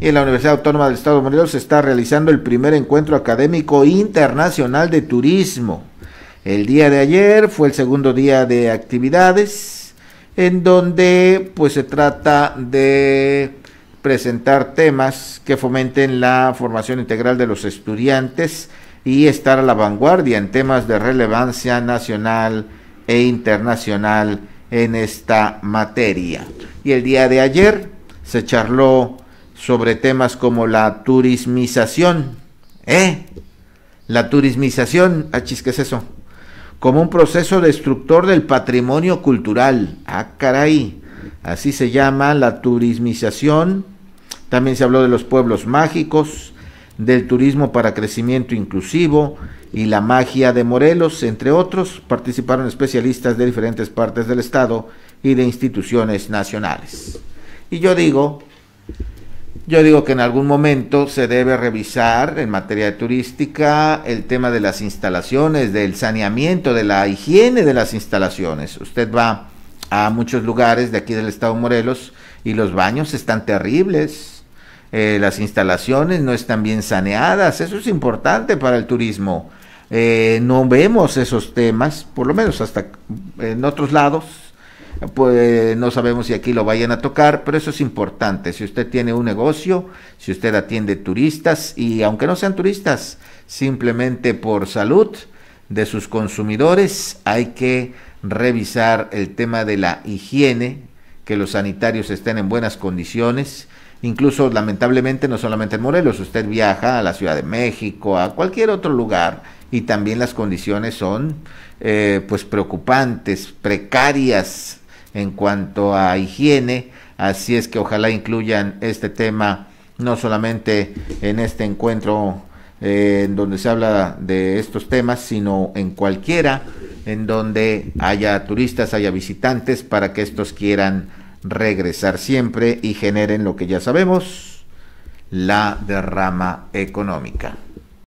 En la Universidad Autónoma del Estado de Morelos se está realizando el primer encuentro académico internacional de turismo. El día de ayer fue el segundo día de actividades en donde pues se trata de presentar temas que fomenten la formación integral de los estudiantes y estar a la vanguardia en temas de relevancia nacional e internacional en esta materia. Y el día de ayer se charló sobre temas como la turismización. ¿Eh? La turismización, achis, ¿qué es eso? Como un proceso destructor del patrimonio cultural. Ah, caray. Así se llama la turismización. También se habló de los pueblos mágicos, del turismo para crecimiento inclusivo y la magia de Morelos, entre otros. Participaron especialistas de diferentes partes del Estado y de instituciones nacionales. Y yo digo yo digo que en algún momento se debe revisar en materia de turística el tema de las instalaciones, del saneamiento, de la higiene de las instalaciones. Usted va a muchos lugares de aquí del estado de Morelos y los baños están terribles, eh, las instalaciones no están bien saneadas, eso es importante para el turismo. Eh, no vemos esos temas, por lo menos hasta en otros lados pues no sabemos si aquí lo vayan a tocar, pero eso es importante. Si usted tiene un negocio, si usted atiende turistas, y aunque no sean turistas, simplemente por salud de sus consumidores, hay que revisar el tema de la higiene, que los sanitarios estén en buenas condiciones. Incluso, lamentablemente, no solamente en Morelos, usted viaja a la Ciudad de México, a cualquier otro lugar, y también las condiciones son eh, pues preocupantes, precarias, en cuanto a higiene, así es que ojalá incluyan este tema no solamente en este encuentro eh, en donde se habla de estos temas, sino en cualquiera en donde haya turistas, haya visitantes, para que estos quieran regresar siempre y generen lo que ya sabemos, la derrama económica.